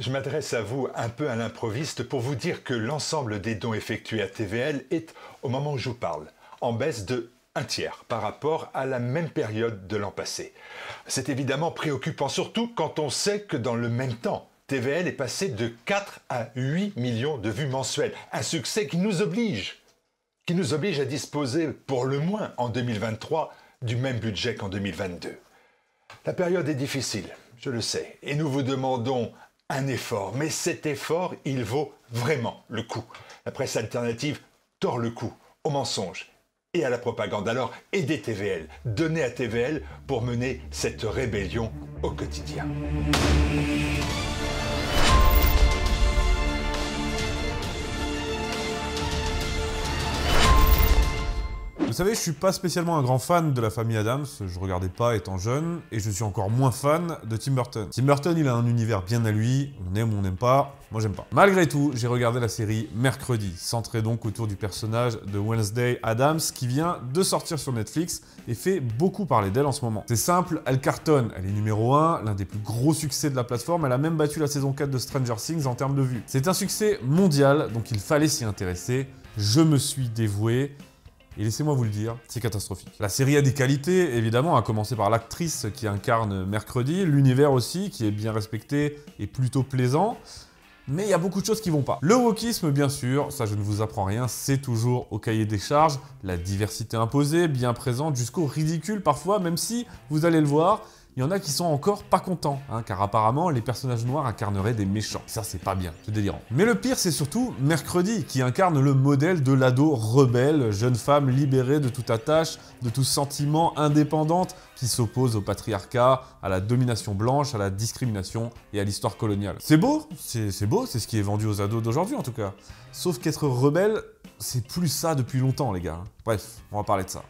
Je m'adresse à vous un peu à l'improviste pour vous dire que l'ensemble des dons effectués à TVL est, au moment où je vous parle, en baisse de un tiers par rapport à la même période de l'an passé. C'est évidemment préoccupant, surtout quand on sait que dans le même temps, TVL est passé de 4 à 8 millions de vues mensuelles, un succès qui nous oblige, qui nous oblige à disposer pour le moins en 2023 du même budget qu'en 2022. La période est difficile, je le sais, et nous vous demandons un effort, mais cet effort, il vaut vraiment le coup. La presse alternative tord le coup au mensonge et à la propagande. Alors aidez TVL, donnez à TVL pour mener cette rébellion au quotidien. Vous savez, je suis pas spécialement un grand fan de la famille Adams, je regardais pas étant jeune, et je suis encore moins fan de Tim Burton. Tim Burton, il a un univers bien à lui, on aime ou on n'aime pas, moi j'aime pas. Malgré tout, j'ai regardé la série mercredi, centrée donc autour du personnage de Wednesday Adams qui vient de sortir sur Netflix et fait beaucoup parler d'elle en ce moment. C'est simple, elle cartonne, elle est numéro 1, l'un des plus gros succès de la plateforme, elle a même battu la saison 4 de Stranger Things en termes de vues. C'est un succès mondial, donc il fallait s'y intéresser, je me suis dévoué, et laissez-moi vous le dire, c'est catastrophique. La série a des qualités, évidemment, à commencer par l'actrice qui incarne Mercredi, l'univers aussi, qui est bien respecté et plutôt plaisant. Mais il y a beaucoup de choses qui vont pas. Le wokisme, bien sûr, ça je ne vous apprends rien, c'est toujours au cahier des charges, la diversité imposée, bien présente, jusqu'au ridicule parfois, même si, vous allez le voir, il y en a qui sont encore pas contents, hein, car apparemment les personnages noirs incarneraient des méchants. Ça c'est pas bien, c'est délirant. Mais le pire c'est surtout Mercredi, qui incarne le modèle de l'ado rebelle, jeune femme libérée de toute attache, de tout sentiment, indépendante, qui s'oppose au patriarcat, à la domination blanche, à la discrimination et à l'histoire coloniale. C'est beau, c'est beau, c'est ce qui est vendu aux ados d'aujourd'hui en tout cas. Sauf qu'être rebelle, c'est plus ça depuis longtemps les gars. Bref, on va parler de ça.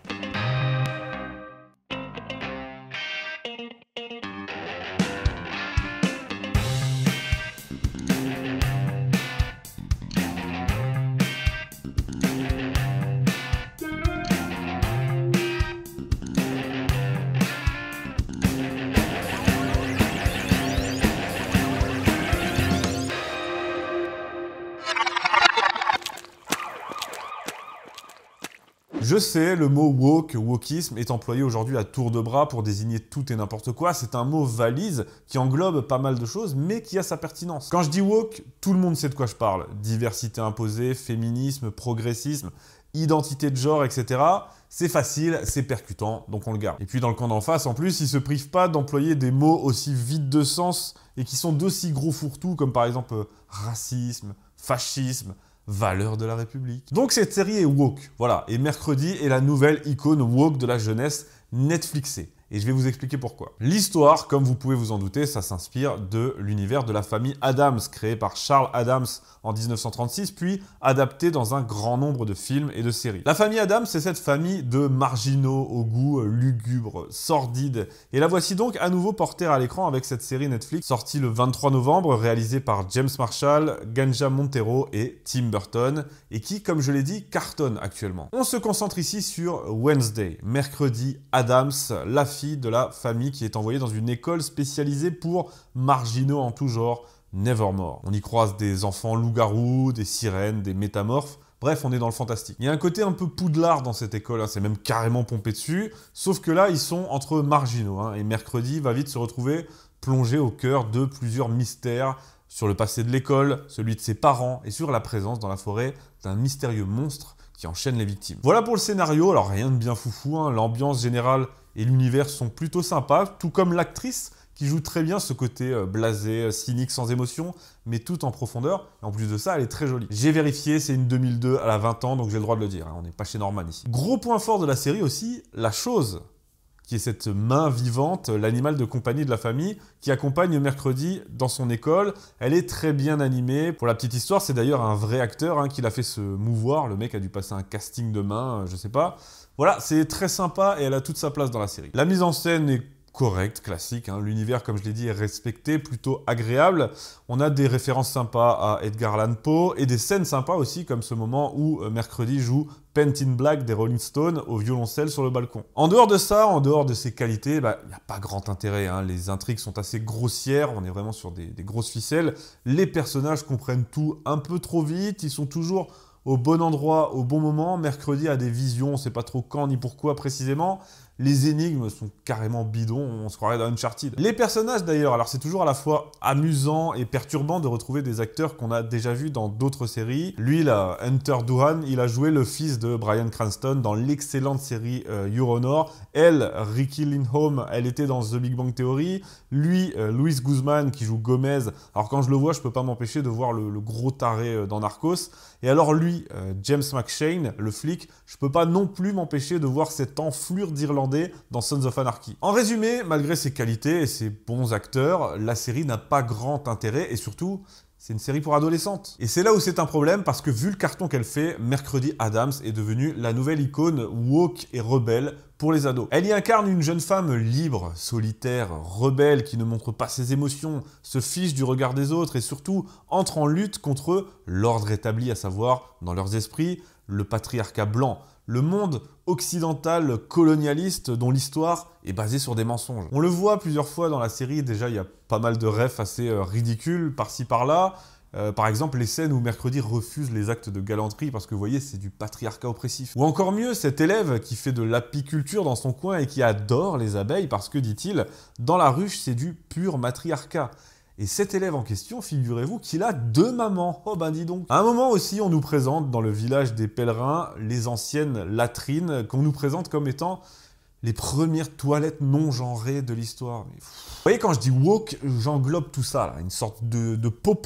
Je sais, le mot woke, wokisme est employé aujourd'hui à tour de bras pour désigner tout et n'importe quoi. C'est un mot valise qui englobe pas mal de choses, mais qui a sa pertinence. Quand je dis woke, tout le monde sait de quoi je parle. Diversité imposée, féminisme, progressisme, identité de genre, etc. C'est facile, c'est percutant, donc on le garde. Et puis dans le camp d'en face, en plus, ils se privent pas d'employer des mots aussi vides de sens et qui sont d'aussi gros fourre-tout, comme par exemple euh, racisme, fascisme, valeurs de la République. Donc cette série est woke, voilà. Et mercredi est la nouvelle icône woke de la jeunesse Netflixée et je vais vous expliquer pourquoi. L'histoire, comme vous pouvez vous en douter, ça s'inspire de l'univers de la famille Adams, créé par Charles Adams en 1936, puis adapté dans un grand nombre de films et de séries. La famille Adams, c'est cette famille de marginaux au goût euh, lugubre, sordide, et la voici donc à nouveau portée à l'écran avec cette série Netflix sortie le 23 novembre, réalisée par James Marshall, Ganja Montero et Tim Burton, et qui, comme je l'ai dit, cartonne actuellement. On se concentre ici sur Wednesday, mercredi, Adams, la de la famille qui est envoyée dans une école spécialisée pour marginaux en tout genre, Nevermore. On y croise des enfants loups-garous, des sirènes, des métamorphes. Bref, on est dans le fantastique. Il y a un côté un peu poudlard dans cette école, hein. c'est même carrément pompé dessus, sauf que là, ils sont entre marginaux, hein. et mercredi va vite se retrouver plongé au cœur de plusieurs mystères sur le passé de l'école, celui de ses parents, et sur la présence dans la forêt d'un mystérieux monstre qui enchaîne les victimes. Voilà pour le scénario, alors rien de bien foufou, hein. l'ambiance générale et l'univers sont plutôt sympas, tout comme l'actrice qui joue très bien ce côté euh, blasé, euh, cynique, sans émotion, mais tout en profondeur. Et en plus de ça, elle est très jolie. J'ai vérifié, c'est une 2002, elle a 20 ans, donc j'ai le droit de le dire. Hein. On n'est pas chez Norman ici. Gros point fort de la série aussi, la chose qui est cette main vivante, l'animal de compagnie de la famille, qui accompagne mercredi dans son école. Elle est très bien animée. Pour la petite histoire, c'est d'ailleurs un vrai acteur hein, qui l'a fait se mouvoir. Le mec a dû passer un casting de main, euh, je sais pas. Voilà, c'est très sympa et elle a toute sa place dans la série. La mise en scène est correct, classique. Hein. L'univers, comme je l'ai dit, est respecté, plutôt agréable. On a des références sympas à Edgar Allan Poe et des scènes sympas aussi, comme ce moment où euh, Mercredi joue Paint in Black des Rolling Stones au violoncelle sur le balcon. En dehors de ça, en dehors de ses qualités, bah, il n'y a pas grand intérêt. Hein. Les intrigues sont assez grossières, on est vraiment sur des, des grosses ficelles. Les personnages comprennent tout un peu trop vite, ils sont toujours au bon endroit, au bon moment. Mercredi a des visions, on ne sait pas trop quand ni pourquoi précisément. Les énigmes sont carrément bidons, on se croirait dans Uncharted. Les personnages d'ailleurs, alors c'est toujours à la fois amusant et perturbant de retrouver des acteurs qu'on a déjà vus dans d'autres séries. Lui Hunter Duhan, il a joué le fils de Brian Cranston dans l'excellente série Euronor elle, Ricky Lindholm, elle était dans The Big Bang Theory. Lui, euh, Louis Guzman, qui joue Gomez. Alors quand je le vois, je peux pas m'empêcher de voir le, gros taré euh, dans Narcos. Et alors lui, euh, James McShane, le flic, je ne peux pas non plus m'empêcher de voir cette enflure d'Irlandais dans Sons of Anarchy. En résumé, malgré ses qualités et ses bons acteurs, la série n'a pas grand intérêt et surtout, c'est une série pour adolescentes. Et c'est là où c'est un problème parce que vu le carton qu'elle fait, Mercredi Adams est devenue la nouvelle icône woke et rebelle pour les ados. Elle y incarne une jeune femme libre, solitaire, rebelle, qui ne montre pas ses émotions, se fiche du regard des autres et surtout entre en lutte contre l'ordre établi, à savoir, dans leurs esprits, le patriarcat blanc, le monde occidental colonialiste dont l'histoire est basée sur des mensonges. On le voit plusieurs fois dans la série, déjà il y a pas mal de refs assez euh, ridicules par-ci par-là, euh, par exemple, les scènes où Mercredi refuse les actes de galanterie parce que vous voyez, c'est du patriarcat oppressif. Ou encore mieux, cet élève qui fait de l'apiculture dans son coin et qui adore les abeilles parce que, dit-il, dans la ruche, c'est du pur matriarcat. Et cet élève en question, figurez-vous qu'il a deux mamans. Oh ben dis donc. À un moment aussi, on nous présente dans le village des pèlerins les anciennes latrines qu'on nous présente comme étant les premières toilettes non genrées de l'histoire. Vous voyez, quand je dis woke, j'englobe tout ça, une sorte de, de pot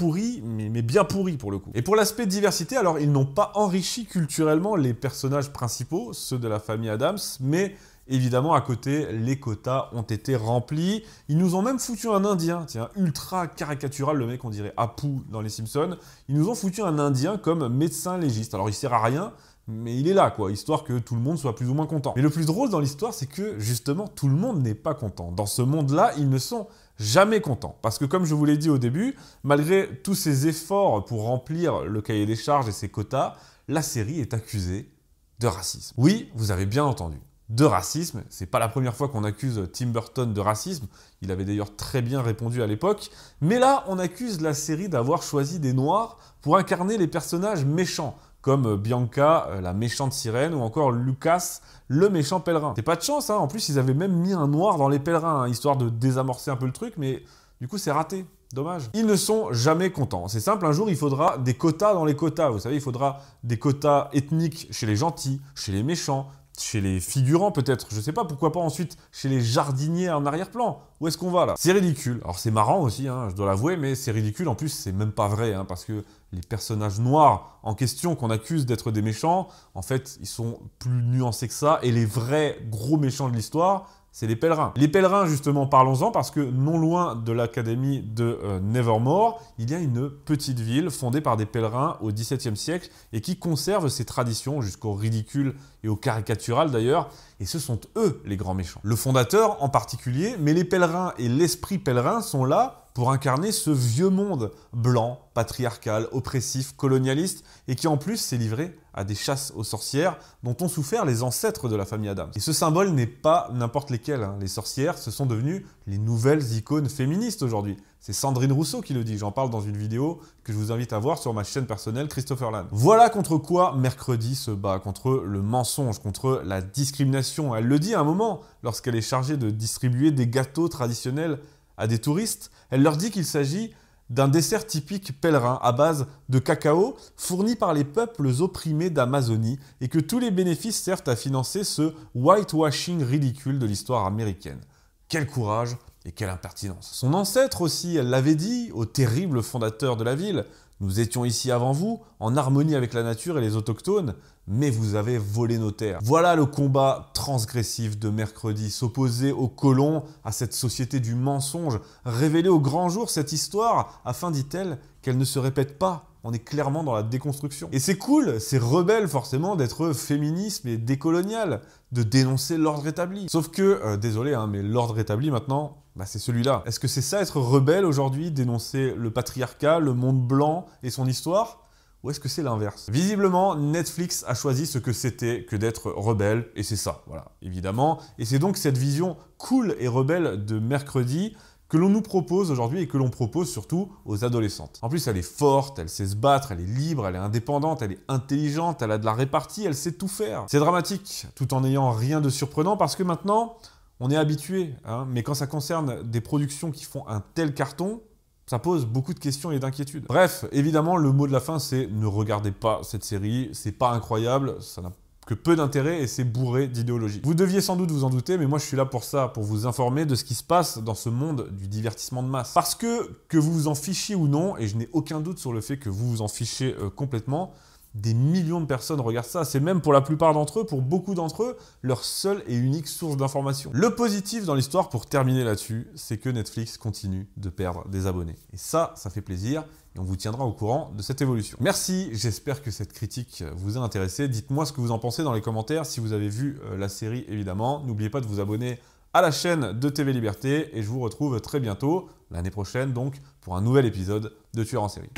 mais, bien pourri pour le coup. Et pour l'aspect diversité, alors ils n'ont pas enrichi culturellement les personnages principaux, ceux de la famille Adams, mais évidemment à côté, les quotas ont été remplis. Ils nous ont même foutu un Indien, tiens, ultra caricatural, le mec on dirait Apu dans Les Simpsons. Ils nous ont foutu un Indien comme médecin légiste. Alors il sert à rien, mais il est là, quoi, histoire que tout le monde soit plus ou moins content. Mais le plus drôle dans l'histoire, c'est que justement, tout le monde n'est pas content. Dans ce monde-là, ils ne sont jamais contents. Parce que comme je vous l'ai dit au début, malgré tous ses efforts pour remplir le cahier des charges et ses quotas, la série est accusée de racisme. Oui, vous avez bien entendu de racisme. C'est pas la première fois qu'on accuse Tim Burton de racisme. Il avait d'ailleurs très bien répondu à l'époque. Mais là, on accuse la série d'avoir choisi des noirs pour incarner les personnages méchants, comme Bianca, euh, la méchante sirène, ou encore Lucas, le méchant pèlerin. C'est pas de chance, hein. en plus ils avaient même mis un noir dans les pèlerins, hein, histoire de désamorcer un peu le truc, mais du coup c'est raté. Dommage. Ils ne sont jamais contents. C'est simple, un jour il faudra des quotas dans les quotas. Vous savez, il faudra des quotas ethniques chez les gentils, chez les méchants, chez les figurants peut-être, je sais pas, pourquoi pas ensuite chez les jardiniers en arrière-plan. Où est-ce qu'on va là C'est ridicule. Alors c'est marrant aussi, hein, je dois l'avouer, mais c'est ridicule. En plus, c'est même pas vrai, hein, parce que les personnages noirs en question qu'on accuse d'être des méchants, en fait, ils sont plus nuancés que ça. Et les vrais gros méchants de l'histoire, c'est les pèlerins. Les pèlerins, justement, parlons-en, parce que non loin de l'académie de euh, Nevermore, il y a une petite ville fondée par des pèlerins au XVIIe siècle et qui conserve ses traditions jusqu'au ridicule et au caricatural d'ailleurs, et ce sont eux les grands méchants. Le fondateur en particulier, mais les pèlerins et l'esprit pèlerin sont là pour incarner ce vieux monde blanc, patriarcal, oppressif, colonialiste, et qui en plus s'est livré à des chasses aux sorcières dont ont souffert les ancêtres de la famille Adams. Et ce symbole n'est pas n'importe lesquels. Hein. Les sorcières, se sont devenues les nouvelles icônes féministes aujourd'hui. C'est Sandrine Rousseau qui le dit, j'en parle dans une vidéo que je vous invite à voir sur ma chaîne personnelle Christopher Land. Voilà contre quoi mercredi se bat, contre le mensonge, contre la discrimination. Elle le dit à un moment, lorsqu'elle est chargée de distribuer des gâteaux traditionnels à des touristes, elle leur dit qu'il s'agit d'un dessert typique pèlerin à base de cacao fourni par les peuples opprimés d'Amazonie et que tous les bénéfices servent à financer ce whitewashing ridicule de l'histoire américaine. Quel courage et quelle impertinence. Son ancêtre aussi elle l'avait dit au terrible fondateur de la ville, nous étions ici avant vous, en harmonie avec la nature et les autochtones, mais vous avez volé nos terres. Voilà le combat transgressif de mercredi, s'opposer aux colons, à cette société du mensonge, révéler au grand jour cette histoire, afin, dit-elle, qu'elle ne se répète pas. On est clairement dans la déconstruction. Et c'est cool, c'est rebelle forcément d'être féministe et décolonial de dénoncer l'ordre établi. Sauf que, euh, désolé, hein, mais l'ordre établi maintenant, bah, c'est celui-là. Est-ce que c'est ça être rebelle aujourd'hui, dénoncer le patriarcat, le monde blanc et son histoire ou est-ce que c'est l'inverse Visiblement, Netflix a choisi ce que c'était que d'être rebelle, et c'est ça, voilà, évidemment. Et c'est donc cette vision cool et rebelle de mercredi que l'on nous propose aujourd'hui et que l'on propose surtout aux adolescentes. En plus, elle est forte, elle sait se battre, elle est libre, elle est indépendante, elle est intelligente, elle a de la répartie, elle sait tout faire. C'est dramatique, tout en n'ayant rien de surprenant parce que maintenant, on est habitué. Hein. mais quand ça concerne des productions qui font un tel carton, ça pose beaucoup de questions et d'inquiétudes. Bref, évidemment, le mot de la fin, c'est ne regardez pas cette série, c'est pas incroyable, ça n'a pas peu d'intérêt et c'est bourré d'idéologie. Vous deviez sans doute vous en douter, mais moi je suis là pour ça, pour vous informer de ce qui se passe dans ce monde du divertissement de masse. Parce que, que vous vous en fichiez ou non, et je n'ai aucun doute sur le fait que vous vous en fichez euh, complètement, des millions de personnes regardent ça. C'est même pour la plupart d'entre eux, pour beaucoup d'entre eux, leur seule et unique source d'information. Le positif dans l'histoire, pour terminer là-dessus, c'est que Netflix continue de perdre des abonnés. Et ça, ça fait plaisir et on vous tiendra au courant de cette évolution. Merci, j'espère que cette critique vous a intéressé. Dites-moi ce que vous en pensez dans les commentaires si vous avez vu euh, la série évidemment. N'oubliez pas de vous abonner à la chaîne de TV Liberté et je vous retrouve très bientôt, l'année prochaine donc, pour un nouvel épisode de Tueur en série.